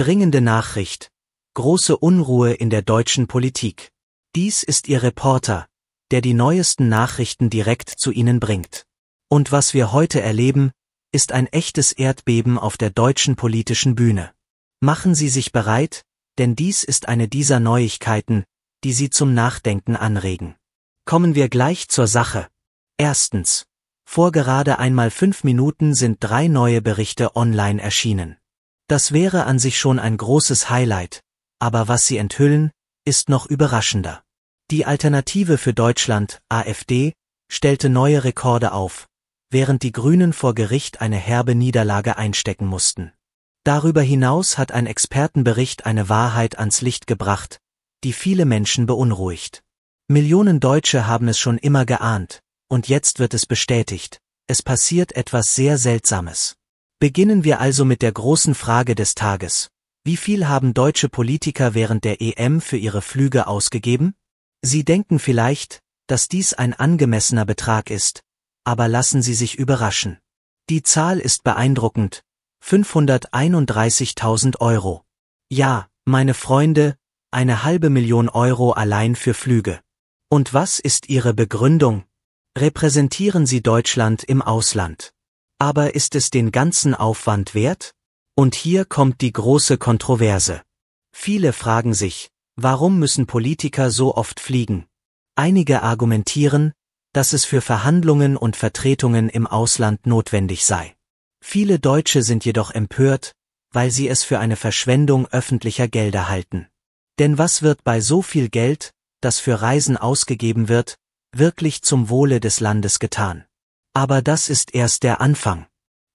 Dringende Nachricht. Große Unruhe in der deutschen Politik. Dies ist Ihr Reporter, der die neuesten Nachrichten direkt zu Ihnen bringt. Und was wir heute erleben, ist ein echtes Erdbeben auf der deutschen politischen Bühne. Machen Sie sich bereit, denn dies ist eine dieser Neuigkeiten, die Sie zum Nachdenken anregen. Kommen wir gleich zur Sache. Erstens. Vor gerade einmal fünf Minuten sind drei neue Berichte online erschienen. Das wäre an sich schon ein großes Highlight, aber was sie enthüllen, ist noch überraschender. Die Alternative für Deutschland, AfD, stellte neue Rekorde auf, während die Grünen vor Gericht eine herbe Niederlage einstecken mussten. Darüber hinaus hat ein Expertenbericht eine Wahrheit ans Licht gebracht, die viele Menschen beunruhigt. Millionen Deutsche haben es schon immer geahnt, und jetzt wird es bestätigt, es passiert etwas sehr Seltsames. Beginnen wir also mit der großen Frage des Tages. Wie viel haben deutsche Politiker während der EM für ihre Flüge ausgegeben? Sie denken vielleicht, dass dies ein angemessener Betrag ist, aber lassen Sie sich überraschen. Die Zahl ist beeindruckend. 531.000 Euro. Ja, meine Freunde, eine halbe Million Euro allein für Flüge. Und was ist Ihre Begründung? Repräsentieren Sie Deutschland im Ausland? aber ist es den ganzen Aufwand wert? Und hier kommt die große Kontroverse. Viele fragen sich, warum müssen Politiker so oft fliegen? Einige argumentieren, dass es für Verhandlungen und Vertretungen im Ausland notwendig sei. Viele Deutsche sind jedoch empört, weil sie es für eine Verschwendung öffentlicher Gelder halten. Denn was wird bei so viel Geld, das für Reisen ausgegeben wird, wirklich zum Wohle des Landes getan? Aber das ist erst der Anfang.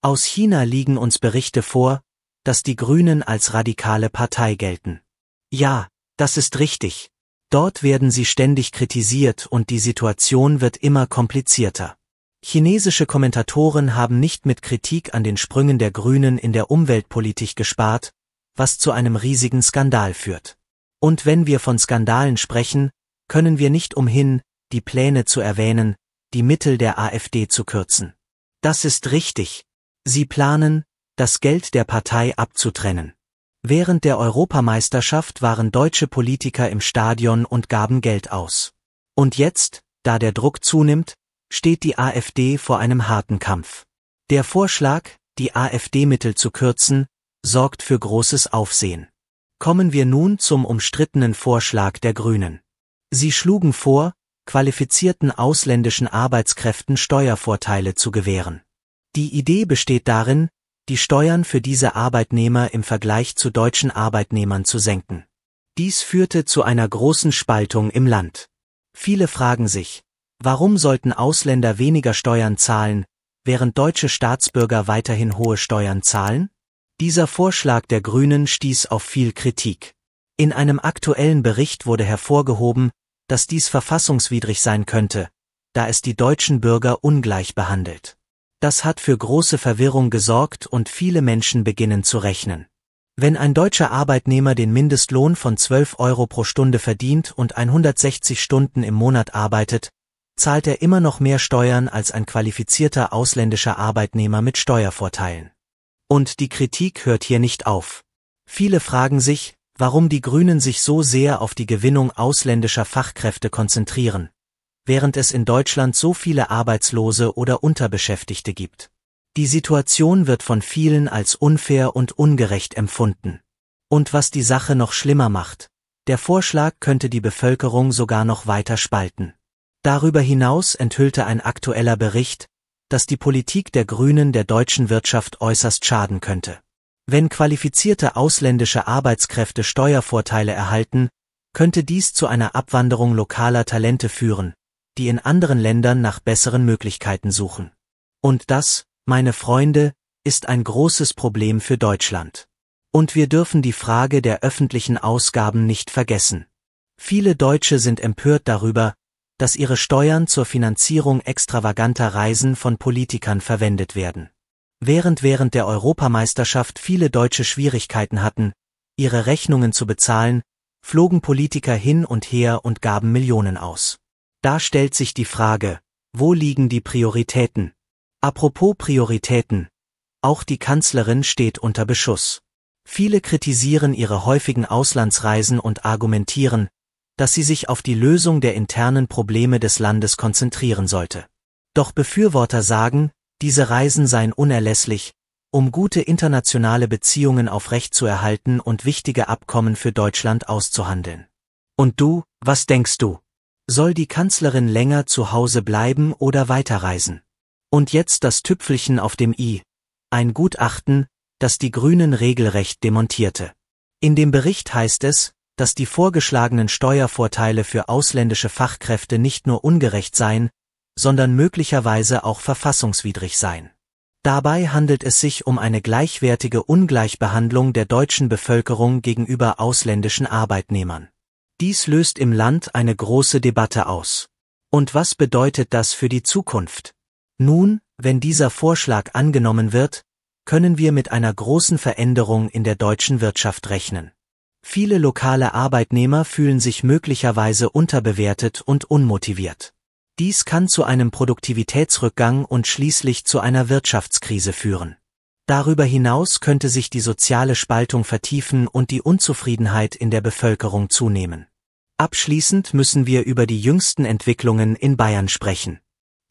Aus China liegen uns Berichte vor, dass die Grünen als radikale Partei gelten. Ja, das ist richtig. Dort werden sie ständig kritisiert und die Situation wird immer komplizierter. Chinesische Kommentatoren haben nicht mit Kritik an den Sprüngen der Grünen in der Umweltpolitik gespart, was zu einem riesigen Skandal führt. Und wenn wir von Skandalen sprechen, können wir nicht umhin, die Pläne zu erwähnen, die Mittel der AfD zu kürzen. Das ist richtig. Sie planen, das Geld der Partei abzutrennen. Während der Europameisterschaft waren deutsche Politiker im Stadion und gaben Geld aus. Und jetzt, da der Druck zunimmt, steht die AfD vor einem harten Kampf. Der Vorschlag, die AfD-Mittel zu kürzen, sorgt für großes Aufsehen. Kommen wir nun zum umstrittenen Vorschlag der Grünen. Sie schlugen vor, qualifizierten ausländischen Arbeitskräften Steuervorteile zu gewähren. Die Idee besteht darin, die Steuern für diese Arbeitnehmer im Vergleich zu deutschen Arbeitnehmern zu senken. Dies führte zu einer großen Spaltung im Land. Viele fragen sich, warum sollten Ausländer weniger Steuern zahlen, während deutsche Staatsbürger weiterhin hohe Steuern zahlen? Dieser Vorschlag der Grünen stieß auf viel Kritik. In einem aktuellen Bericht wurde hervorgehoben, dass dies verfassungswidrig sein könnte, da es die deutschen Bürger ungleich behandelt. Das hat für große Verwirrung gesorgt und viele Menschen beginnen zu rechnen. Wenn ein deutscher Arbeitnehmer den Mindestlohn von 12 Euro pro Stunde verdient und 160 Stunden im Monat arbeitet, zahlt er immer noch mehr Steuern als ein qualifizierter ausländischer Arbeitnehmer mit Steuervorteilen. Und die Kritik hört hier nicht auf. Viele fragen sich, warum die Grünen sich so sehr auf die Gewinnung ausländischer Fachkräfte konzentrieren, während es in Deutschland so viele Arbeitslose oder Unterbeschäftigte gibt. Die Situation wird von vielen als unfair und ungerecht empfunden. Und was die Sache noch schlimmer macht, der Vorschlag könnte die Bevölkerung sogar noch weiter spalten. Darüber hinaus enthüllte ein aktueller Bericht, dass die Politik der Grünen der deutschen Wirtschaft äußerst schaden könnte. Wenn qualifizierte ausländische Arbeitskräfte Steuervorteile erhalten, könnte dies zu einer Abwanderung lokaler Talente führen, die in anderen Ländern nach besseren Möglichkeiten suchen. Und das, meine Freunde, ist ein großes Problem für Deutschland. Und wir dürfen die Frage der öffentlichen Ausgaben nicht vergessen. Viele Deutsche sind empört darüber, dass ihre Steuern zur Finanzierung extravaganter Reisen von Politikern verwendet werden. Während während der Europameisterschaft viele Deutsche Schwierigkeiten hatten, ihre Rechnungen zu bezahlen, flogen Politiker hin und her und gaben Millionen aus. Da stellt sich die Frage, wo liegen die Prioritäten? Apropos Prioritäten. Auch die Kanzlerin steht unter Beschuss. Viele kritisieren ihre häufigen Auslandsreisen und argumentieren, dass sie sich auf die Lösung der internen Probleme des Landes konzentrieren sollte. Doch Befürworter sagen, diese Reisen seien unerlässlich, um gute internationale Beziehungen aufrechtzuerhalten und wichtige Abkommen für Deutschland auszuhandeln. Und du, was denkst du? Soll die Kanzlerin länger zu Hause bleiben oder weiterreisen? Und jetzt das Tüpfelchen auf dem i. Ein Gutachten, das die Grünen regelrecht demontierte. In dem Bericht heißt es, dass die vorgeschlagenen Steuervorteile für ausländische Fachkräfte nicht nur ungerecht seien, sondern möglicherweise auch verfassungswidrig sein. Dabei handelt es sich um eine gleichwertige Ungleichbehandlung der deutschen Bevölkerung gegenüber ausländischen Arbeitnehmern. Dies löst im Land eine große Debatte aus. Und was bedeutet das für die Zukunft? Nun, wenn dieser Vorschlag angenommen wird, können wir mit einer großen Veränderung in der deutschen Wirtschaft rechnen. Viele lokale Arbeitnehmer fühlen sich möglicherweise unterbewertet und unmotiviert. Dies kann zu einem Produktivitätsrückgang und schließlich zu einer Wirtschaftskrise führen. Darüber hinaus könnte sich die soziale Spaltung vertiefen und die Unzufriedenheit in der Bevölkerung zunehmen. Abschließend müssen wir über die jüngsten Entwicklungen in Bayern sprechen.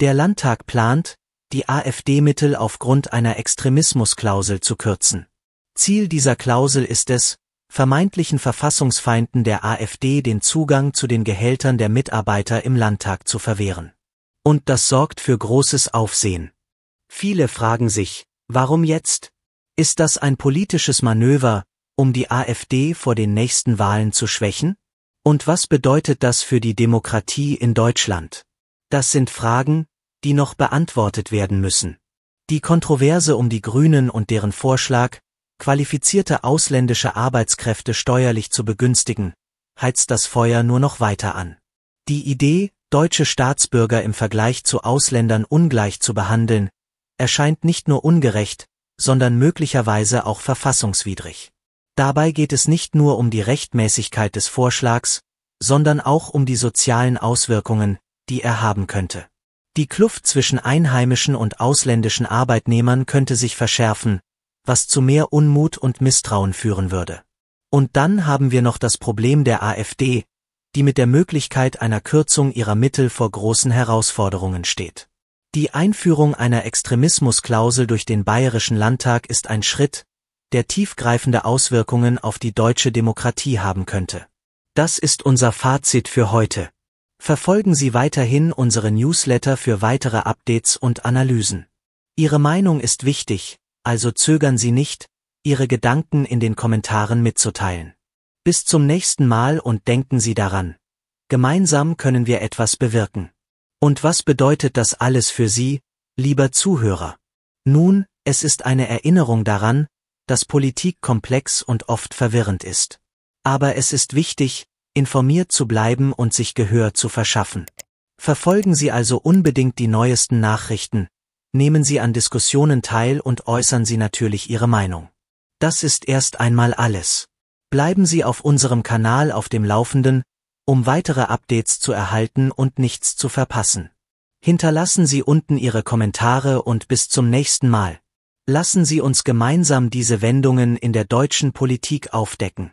Der Landtag plant, die AfD-Mittel aufgrund einer Extremismusklausel zu kürzen. Ziel dieser Klausel ist es, vermeintlichen Verfassungsfeinden der AfD den Zugang zu den Gehältern der Mitarbeiter im Landtag zu verwehren. Und das sorgt für großes Aufsehen. Viele fragen sich, warum jetzt? Ist das ein politisches Manöver, um die AfD vor den nächsten Wahlen zu schwächen? Und was bedeutet das für die Demokratie in Deutschland? Das sind Fragen, die noch beantwortet werden müssen. Die Kontroverse um die Grünen und deren Vorschlag, qualifizierte ausländische Arbeitskräfte steuerlich zu begünstigen, heizt das Feuer nur noch weiter an. Die Idee, deutsche Staatsbürger im Vergleich zu Ausländern ungleich zu behandeln, erscheint nicht nur ungerecht, sondern möglicherweise auch verfassungswidrig. Dabei geht es nicht nur um die Rechtmäßigkeit des Vorschlags, sondern auch um die sozialen Auswirkungen, die er haben könnte. Die Kluft zwischen einheimischen und ausländischen Arbeitnehmern könnte sich verschärfen, was zu mehr Unmut und Misstrauen führen würde. Und dann haben wir noch das Problem der AfD, die mit der Möglichkeit einer Kürzung ihrer Mittel vor großen Herausforderungen steht. Die Einführung einer Extremismusklausel durch den Bayerischen Landtag ist ein Schritt, der tiefgreifende Auswirkungen auf die deutsche Demokratie haben könnte. Das ist unser Fazit für heute. Verfolgen Sie weiterhin unsere Newsletter für weitere Updates und Analysen. Ihre Meinung ist wichtig, also zögern Sie nicht, Ihre Gedanken in den Kommentaren mitzuteilen. Bis zum nächsten Mal und denken Sie daran. Gemeinsam können wir etwas bewirken. Und was bedeutet das alles für Sie, lieber Zuhörer? Nun, es ist eine Erinnerung daran, dass Politik komplex und oft verwirrend ist. Aber es ist wichtig, informiert zu bleiben und sich Gehör zu verschaffen. Verfolgen Sie also unbedingt die neuesten Nachrichten, nehmen Sie an Diskussionen teil und äußern Sie natürlich Ihre Meinung. Das ist erst einmal alles. Bleiben Sie auf unserem Kanal auf dem Laufenden, um weitere Updates zu erhalten und nichts zu verpassen. Hinterlassen Sie unten Ihre Kommentare und bis zum nächsten Mal. Lassen Sie uns gemeinsam diese Wendungen in der deutschen Politik aufdecken.